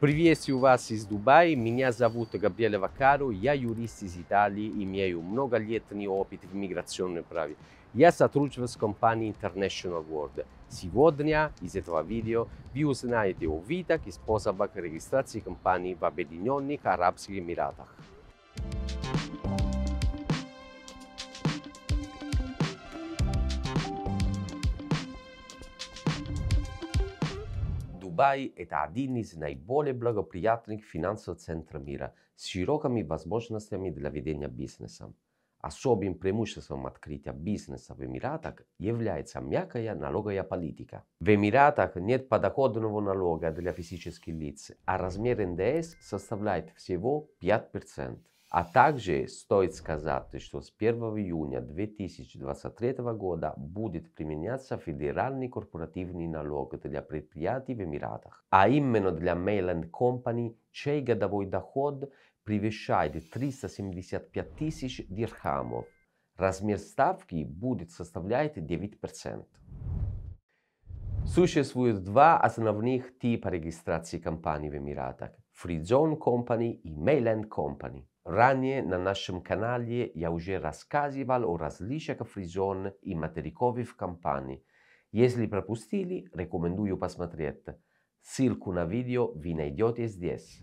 Приветствую вас из Дубая. Меня зовут Габриэля Вакаро. Я юрист из Италии, имею многолетний опыт в миграционном праве. Я сотрудничаю с компанией International World. Сегодня из этого видео вы узнаете о видах и способах регистрации компаний в Объединенных Арабских Эмиратах. Дубай – это один из наиболее благоприятных финансовых центров мира с широкими возможностями для ведения бизнеса. Особым а преимуществом открытия бизнеса в Эмиратах является мягкая налоговая политика. В Эмиратах нет подоходного налога для физических лиц, а размер НДС составляет всего 5%. А также стоит сказать, что с 1 июня 2023 года будет применяться федеральный корпоративный налог для предприятий в Эмиратах, а именно для Mainland Company, чей годовой доход превышает 375 тысяч дирхамов. Размер ставки будет составлять 9%. Существует два основных типа регистрации компаний в Эмиратах. Free Company и Mayland Company. Ранее на нашем канале я уже рассказывал о различиях фризон и материковых компаний. Если пропустили, рекомендую посмотреть. Ссылку на видео вы найдете здесь.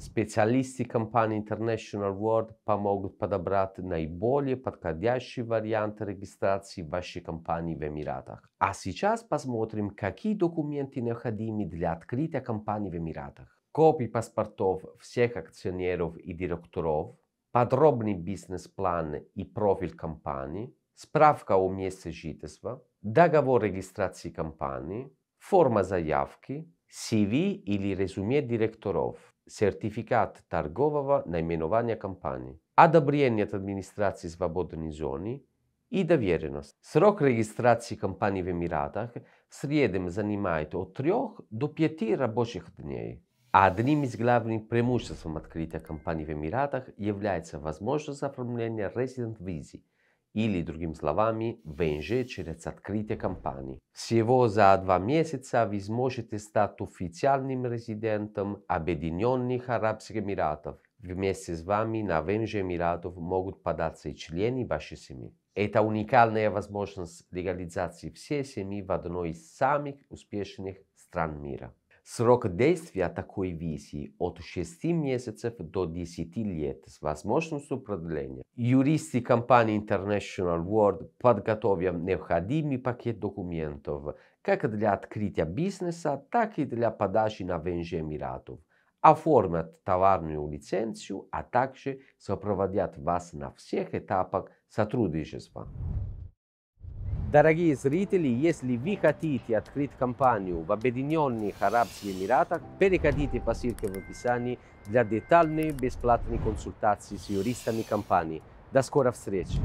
Специалисты компании International World помогут подобрать наиболее подходящий вариант регистрации вашей компании в Эмиратах. А сейчас посмотрим, какие документы необходимы для открытия компании в Эмиратах. Копии паспортов всех акционеров и директоров, подробный бизнес-план и профиль компании, справка о месте жительства, договор регистрации компании, форма заявки, CV или резюме директоров сертификат торгового наименования компании, одобрение от администрации свободной зоны и доверенность. Срок регистрации компании в Эмиратах в среднем занимает от 3 до 5 рабочих дней. одним из главных преимуществ открытия компании в Эмиратах является возможность оформления резидент-визи – или, другими словами, ВНЖ через открытие компании. Всего за два месяца вы сможете стать официальным резидентом Объединенных Арабских Эмиратов. Вместе с вами на ВНЖ Эмиратов могут податься и члены вашей семьи. Это уникальная возможность легализации всей семьи в одной из самых успешных стран мира. Срок действия такой визы от 6 месяцев до 10 лет с возможностью продления. Юристы компании International World подготовили необходимый пакет документов как для открытия бизнеса, так и для подачи на ВНЖ Эмиратов. Оформят товарную лицензию, а также сопроводят вас на всех этапах сотрудничества. Дорогие зрители, если вы хотите открыть компанию в Объединенных Арабских Эмиратах, переходите по ссылке в описании для детальной бесплатной консультации с юристами компании. До скорой встречи!